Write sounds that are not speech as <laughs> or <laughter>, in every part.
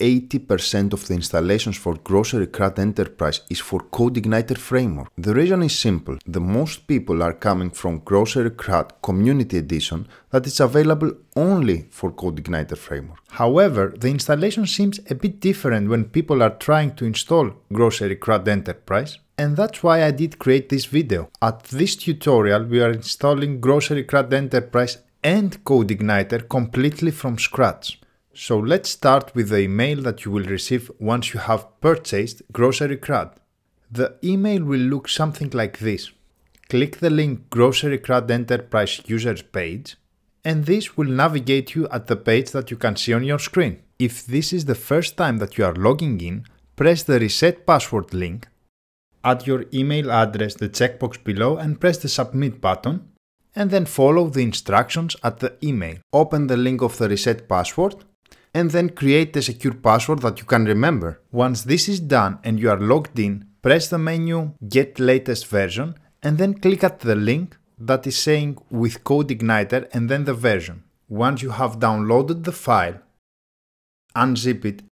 80% of the installations for Grocery Crat Enterprise is for CodeIgniter framework. The reason is simple. The most people are coming from Grocery Crat Community Edition that is available only for CodeIgniter framework. However, the installation seems a bit different when people are trying to install Grocery Crat Enterprise and that's why I did create this video. At this tutorial we are installing Grocery Crat Enterprise and CodeIgniter completely from scratch. So let's start with the email that you will receive once you have purchased Grocery Crud. The email will look something like this. Click the link Grocery Crud Enterprise Users page and this will navigate you at the page that you can see on your screen. If this is the first time that you are logging in, press the reset password link, add your email address the checkbox below and press the submit button and then follow the instructions at the email. Open the link of the reset password and then create a secure password that you can remember. Once this is done and you are logged in, press the menu Get Latest Version and then click at the link that is saying with Code Igniter and then the version. Once you have downloaded the file, unzip it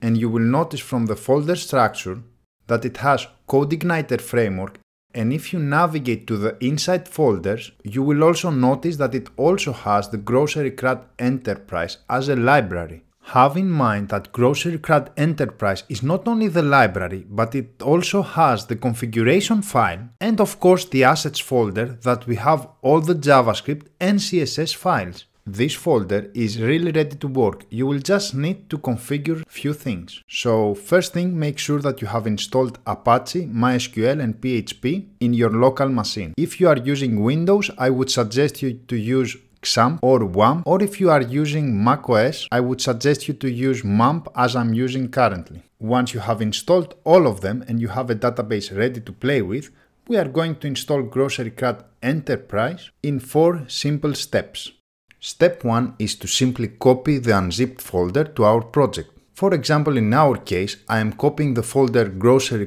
and you will notice from the folder structure that it has Code Igniter framework and if you navigate to the inside folders, you will also notice that it also has the Grocery Crat Enterprise as a library have in mind that Grocery CRUD Enterprise is not only the library, but it also has the configuration file and of course the assets folder that we have all the JavaScript and CSS files. This folder is really ready to work. You will just need to configure few things. So first thing, make sure that you have installed Apache, MySQL and PHP in your local machine. If you are using Windows, I would suggest you to use XAMPP or WAMP or if you are using macOS, I would suggest you to use MAMP as I'm using currently. Once you have installed all of them and you have a database ready to play with, we are going to install GroceryCAD Enterprise in four simple steps. Step 1 is to simply copy the unzipped folder to our project. For example, in our case, I am copying the folder grocery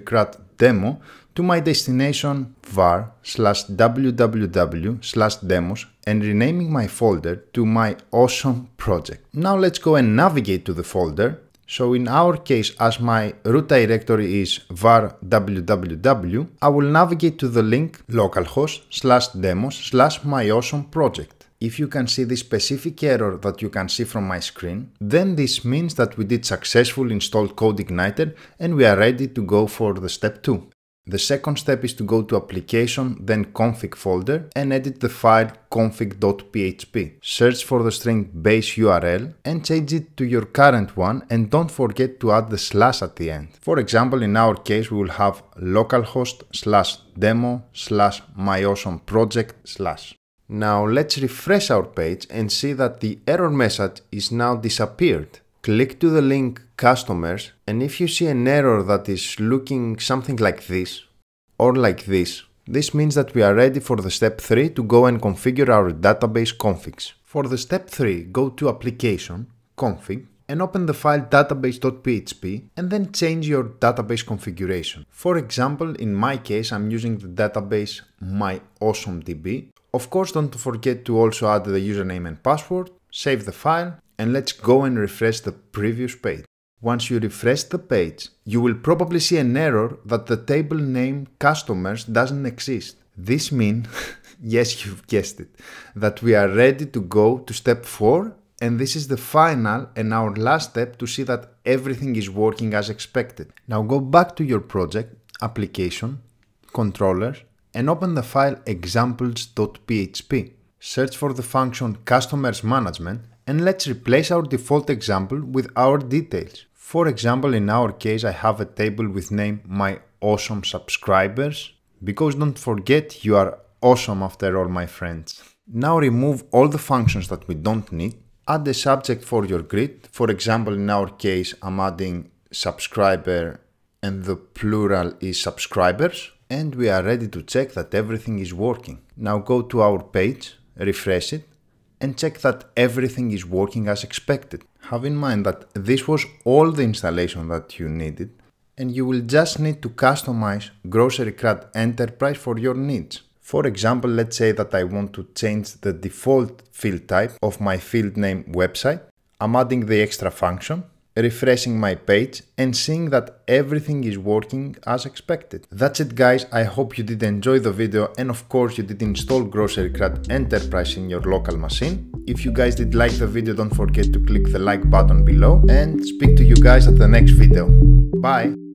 demo to my destination var slash www slash demos and renaming my folder to my awesome project. Now let's go and navigate to the folder. So in our case, as my root directory is var www, I will navigate to the link localhost slash demos slash my awesome project if you can see the specific error that you can see from my screen, then this means that we did successfully install CodeIgniter and we are ready to go for the step 2. The second step is to go to application, then config folder and edit the file config.php. Search for the string base URL and change it to your current one and don't forget to add the slash at the end. For example, in our case, we will have localhost slash demo slash myawesome project slash. Now let's refresh our page and see that the error message is now disappeared. Click to the link customers and if you see an error that is looking something like this or like this, this means that we are ready for the step 3 to go and configure our database configs. For the step 3, go to application, config and open the file database.php and then change your database configuration. For example, in my case, I'm using the database myawesomedb of course, don't forget to also add the username and password, save the file, and let's go and refresh the previous page. Once you refresh the page, you will probably see an error that the table name customers doesn't exist. This means, <laughs> yes, you've guessed it, that we are ready to go to step 4 and this is the final and our last step to see that everything is working as expected. Now go back to your project, application, controllers, and open the file examples.php. Search for the function customers management and let's replace our default example with our details. For example, in our case, I have a table with name my awesome subscribers because don't forget you are awesome after all my friends. Now remove all the functions that we don't need. Add the subject for your grid. For example, in our case, I'm adding subscriber and the plural is subscribers and we are ready to check that everything is working. Now go to our page, refresh it, and check that everything is working as expected. Have in mind that this was all the installation that you needed, and you will just need to customize Grocery Crat Enterprise for your needs. For example, let's say that I want to change the default field type of my field name website. I'm adding the extra function refreshing my page and seeing that everything is working as expected. That's it guys, I hope you did enjoy the video and of course you did install GroceryCrat Enterprise in your local machine. If you guys did like the video don't forget to click the like button below and speak to you guys at the next video. Bye!